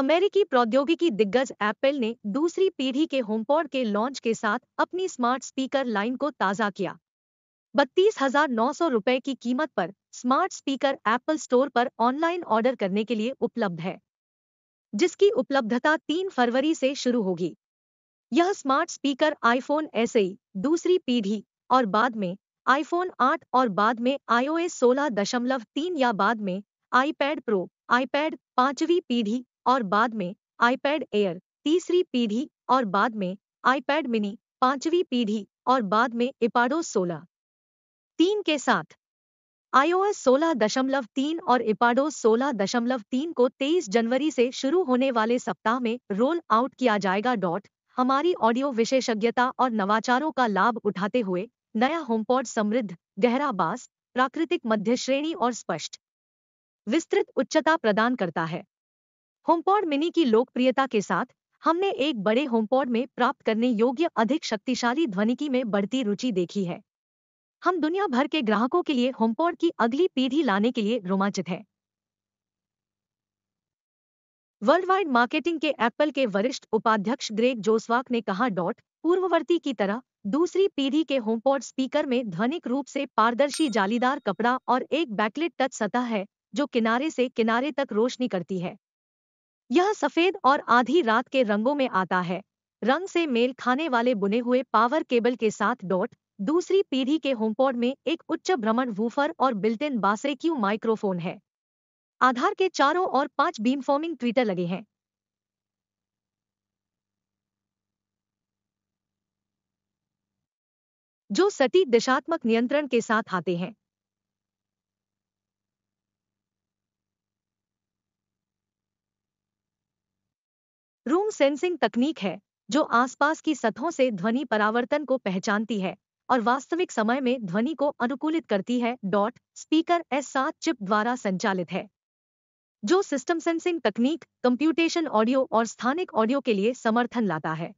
अमेरिकी प्रौद्योगिकी दिग्गज एप्पल ने दूसरी पीढ़ी के होमपॉड के लॉन्च के साथ अपनी स्मार्ट स्पीकर लाइन को ताज़ा किया बत्तीस हजार नौ सौ रुपए की कीमत पर स्मार्ट स्पीकर एप्पल स्टोर पर ऑनलाइन ऑर्डर करने के लिए उपलब्ध है जिसकी उपलब्धता तीन फरवरी से शुरू होगी यह स्मार्ट स्पीकर आईफोन एसई दूसरी पीढ़ी और बाद में आईफोन 8 और बाद में आईओएस तीन या बाद में आईपैड प्रो आईपैड पांचवी पीढ़ी और बाद में आईपैड एयर तीसरी पीढ़ी और बाद में आईपैड मिनी पांचवी पीढ़ी और बाद में इपाडो 16 तीन के साथ आईओएस तीन और इपाडो 16.3 को 23 जनवरी से शुरू होने वाले सप्ताह में रोल आउट किया जाएगा डॉट हमारी ऑडियो विशेषज्ञता और नवाचारों का लाभ उठाते हुए नया होमपॉड समृद्ध गहरा बास प्राकृतिक मध्य श्रेणी और स्पष्ट विस्तृत उच्चता प्रदान करता है होमपॉड मिनी की लोकप्रियता के साथ हमने एक बड़े होमपॉड में प्राप्त करने योग्य अधिक शक्तिशाली ध्वनिकी में बढ़ती रुचि देखी है हम दुनिया भर के ग्राहकों के लिए होमपॉड की अगली पीढ़ी लाने के लिए रोमांचित हैं वर्ल्ड वाइड मार्केटिंग के एप्पल के वरिष्ठ उपाध्यक्ष ग्रेग जोसवाक ने कहा डॉट पूर्ववर्ती की तरह दूसरी पीढ़ी के होमपोर्ट स्पीकर में ध्वनिक रूप से पारदर्शी जालीदार कपड़ा और एक बैकलेट टच सतह है जो किनारे से किनारे तक रोशनी करती है यह सफेद और आधी रात के रंगों में आता है रंग से मेल खाने वाले बुने हुए पावर केबल के साथ डॉट दूसरी पीढ़ी के होमपोर्ट में एक उच्च भ्रमण वूफर और बिल्टिन बासेक्यू माइक्रोफोन है आधार के चारों और पांच बीमफॉर्मिंग ट्विटर लगे हैं जो सटीक दिशात्मक नियंत्रण के साथ आते हैं रूम सेंसिंग तकनीक है जो आसपास की सतहों से ध्वनि परावर्तन को पहचानती है और वास्तविक समय में ध्वनि को अनुकूलित करती है डॉट स्पीकर एस सात चिप द्वारा संचालित है जो सिस्टम सेंसिंग तकनीक कंप्यूटेशन ऑडियो और स्थानिक ऑडियो के लिए समर्थन लाता है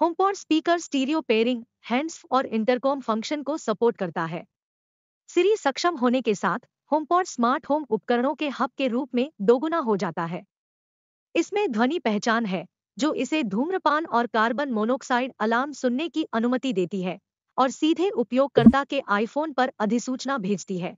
HomePod speaker stereo pairing hands और इंटरकॉम फंक्शन को सपोर्ट करता है सिरी सक्षम होने के साथ होमपॉड स्मार्ट होम उपकरणों के हब के रूप में दोगुना हो जाता है इसमें ध्वनि पहचान है जो इसे धूम्रपान और कार्बन मोनोक्साइड अलार्म सुनने की अनुमति देती है और सीधे उपयोगकर्ता के आईफोन पर अधिसूचना भेजती है